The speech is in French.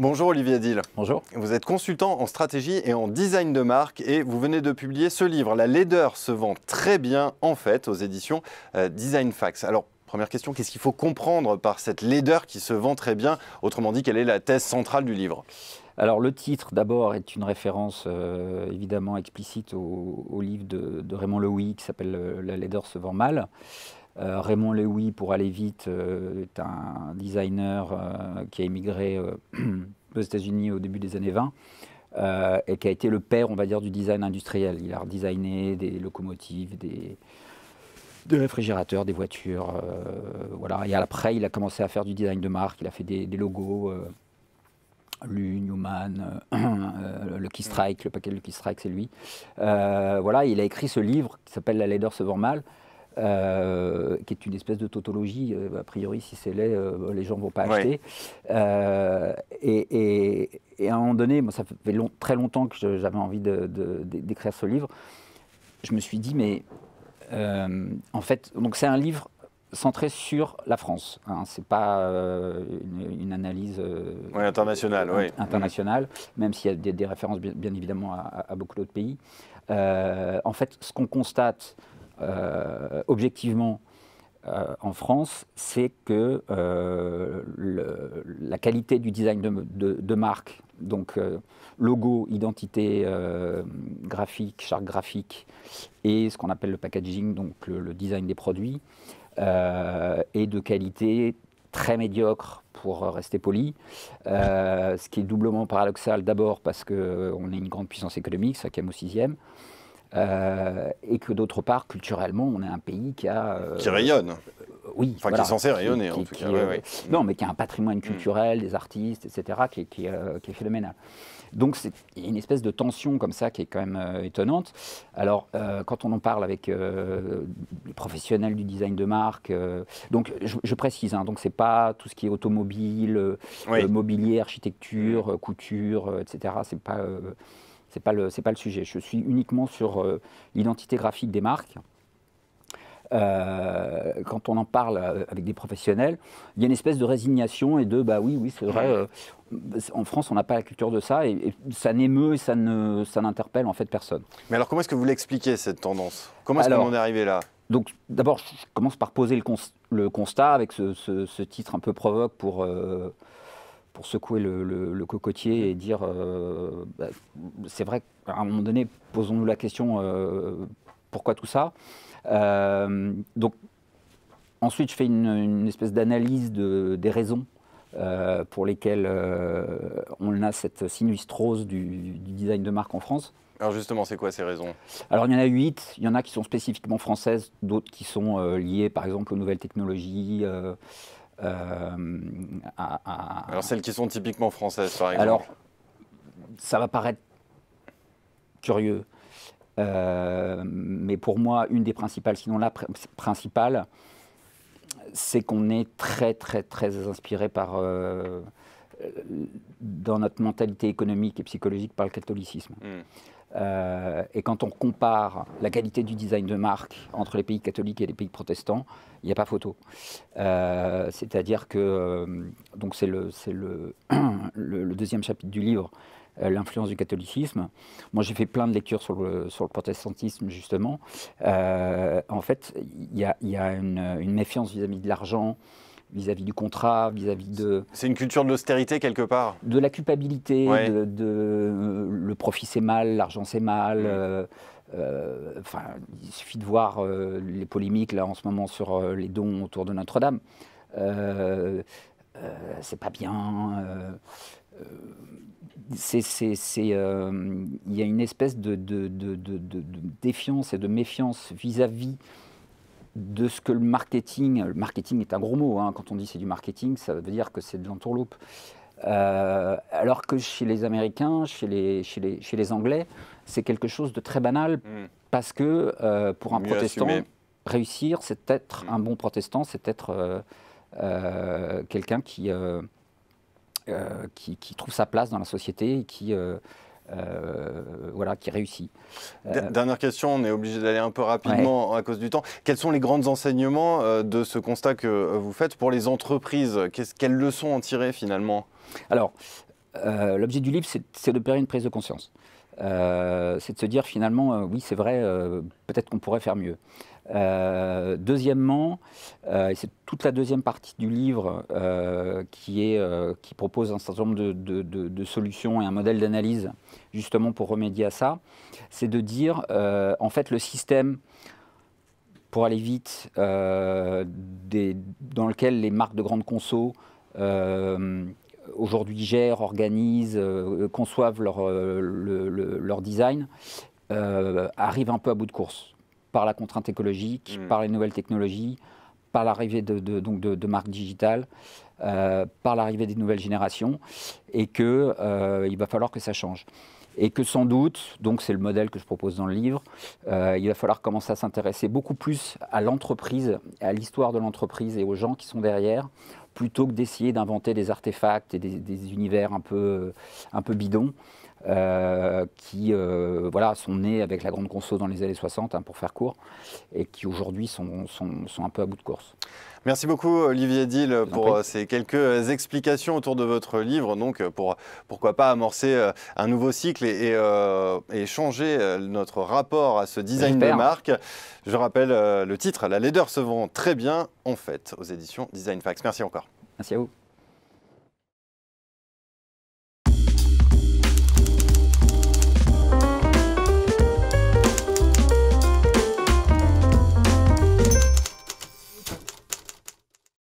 Bonjour Olivier Dille. Bonjour. Vous êtes consultant en stratégie et en design de marque et vous venez de publier ce livre. La laideur se vend très bien en fait aux éditions euh, Design Facts. Alors première question, qu'est-ce qu'il faut comprendre par cette laideur qui se vend très bien Autrement dit, quelle est la thèse centrale du livre alors le titre d'abord est une référence euh, évidemment explicite au, livre de, Raymond Lewy qui s'appelle euh, La laideur se vend mal. Euh, Raymond Lewy, pour aller vite, euh, est un designer euh, qui a émigré aux États-Unis au début des années 20 et qui a été le père, on va dire, du design industriel. Il a redessiné des locomotives, des, réfrigérateurs, des voitures. voilà. Et après, il a commencé à faire du design de marque, il a fait des, logos. Lu, Newman, Strike, le paquet Lucky Strike, c'est lui. voilà, il a écrit ce livre qui s'appelle La laideur se vend mal, euh, qui est une espèce de tautologie. Euh, a priori, si c'est laid, euh, les gens ne vont pas acheter. Et, à un moment donné, moi, ça fait très longtemps que j'avais envie d'écrire ce livre. Je me suis dit, mais en fait, donc c'est un livre centré sur la France. Hein, c'est pas une, analyse internationale, internationale, même s'il y a des, références bien, évidemment à, beaucoup d'autres pays. en fait, ce qu'on constate, euh, objectivement euh, en France, c'est que euh, la qualité du design de, marque, donc logo, identité graphique, charte graphique, et ce qu'on appelle le packaging, donc le, design des produits, est de qualité très médiocre pour rester poli, ce qui est doublement paradoxal d'abord parce qu'on est une grande puissance économique, cinquième ou sixième, euh, et que d'autre part, culturellement, on est un pays qui a... Euh, qui rayonne. Euh, oui. Enfin, qui est censé rayonner, en tout cas. Non, mais qui a un patrimoine mm. culturel, des artistes, etc., qui, est phénoménal. Donc, il y a une espèce de tension comme ça qui est quand même étonnante. Alors, quand on en parle avec les professionnels du design de marque, donc, je, précise, hein, donc c'est pas tout ce qui est automobile, mobilier, architecture, mm. couture, etc., c'est pas ce n'est pas, le, pas le sujet. Je suis uniquement sur euh, l'identité graphique des marques. Euh, quand on en parle euh, avec des professionnels, il y a une espèce de résignation et de bah oui, oui, c'est vrai. en France, on n'a pas la culture de ça et, ça n'émeut et ça ne ça n'interpelle en fait personne. Mais alors, comment est-ce que vous l'expliquez cette tendance Comment est-ce qu'on en est arrivé là donc, d'abord, je commence par poser le, constat avec ce, ce, titre un peu provoque pour pour secouer le, cocotier et dire euh, bah, c'est vrai qu'à un moment donné, posons-nous la question euh, pourquoi tout ça euh, Donc, ensuite, je fais une, espèce d'analyse de, des raisons. pour lesquelles on a cette sinustrose du, du, design de marque en France. Alors justement, c'est quoi ces raisons Alors il y en a huit, il y en a qui sont spécifiquement françaises, d'autres qui sont liées par exemple aux nouvelles technologies, euh, alors celles qui sont typiquement françaises, par exemple. Alors, ça va paraître curieux, euh, mais pour moi, une des principales, sinon la principale, c'est qu'on est très très très inspiré par euh, euh, dans notre mentalité économique et psychologique par le catholicisme. Hmm. Euh, et quand on compare la qualité du design de marque entre les pays catholiques et les pays protestants, il n'y a pas photo. Euh, c'est-à-dire que, donc c'est le, deuxième chapitre du livre, l'influence du catholicisme. Moi, j'ai fait plein de lectures sur le, sur le protestantisme, justement. en fait, il y a, une, méfiance vis à -vis de l'argent, vis-à-vis du contrat, vis-à-vis de... C'est une culture de l'austérité quelque part De la culpabilité, de, euh, le profit c'est mal, l'argent c'est mal. Mm. Euh, euh, enfin, il suffit de voir les polémiques là en ce moment sur les dons autour de Notre-Dame. c'est pas bien. il y a une espèce de, défiance et de méfiance vis-à-vis vis à vis de ce que le marketing, le marketing est un gros mot, hein. quand on dit c'est du marketing, ça veut dire que c'est de l'entourloupe. Euh, alors que chez les Américains, chez les, chez les, Anglais, c'est quelque chose de très banal hmm. parce que euh, pour un protestant, réussir, c'est être hmm. un bon protestant, c'est être euh, quelqu'un qui, qui, qui, trouve sa place dans la société et qui euh, voilà, qui réussit. Euh, dernière question, on est obligé d'aller un peu rapidement à cause du temps. Quels sont les grands enseignements euh, de ce constat que vous faites pour les entreprises Quelles leçons en tirer finalement Alors, l'objet du livre, c'est d'opérer une prise de conscience. c'est de se dire finalement, oui, c'est vrai, peut-être qu'on pourrait faire mieux. Euh, deuxièmement, euh, c'est toute la deuxième partie du livre euh, euh, qui, propose un certain nombre de, solutions et un modèle d'analyse justement pour remédier à ça, c'est de dire en fait le système pour aller vite dans lequel les marques de grandes conso aujourd'hui gèrent, organisent, conçoivent leur, design, arrive un peu à bout de course par la contrainte écologique, mm. par les nouvelles technologies, par l'arrivée de, donc de, marques digitales, euh, par l'arrivée des nouvelles générations, et qu'il euh, va falloir que ça change. Et que sans doute, donc c'est le modèle que je propose dans le livre, euh, il va falloir commencer à s'intéresser beaucoup plus à l'entreprise, à l'histoire de l'entreprise et aux gens qui sont derrière, plutôt que d'essayer d'inventer des artefacts et des, univers un peu, un peu bidons. Euh, qui euh, voilà, sont nés avec la grande conso dans les années 60, hein, pour faire court, et qui aujourd'hui sont, sont, sont, un peu à bout de course. Merci beaucoup Olivier Dill pour euh, ces quelques explications autour de votre livre, donc pour pourquoi pas amorcer un nouveau cycle et, et, changer notre rapport à ce design de marque. Je rappelle le titre, La laideur se vend très bien, en fait, aux éditions Design Facts. Merci encore. Merci à vous.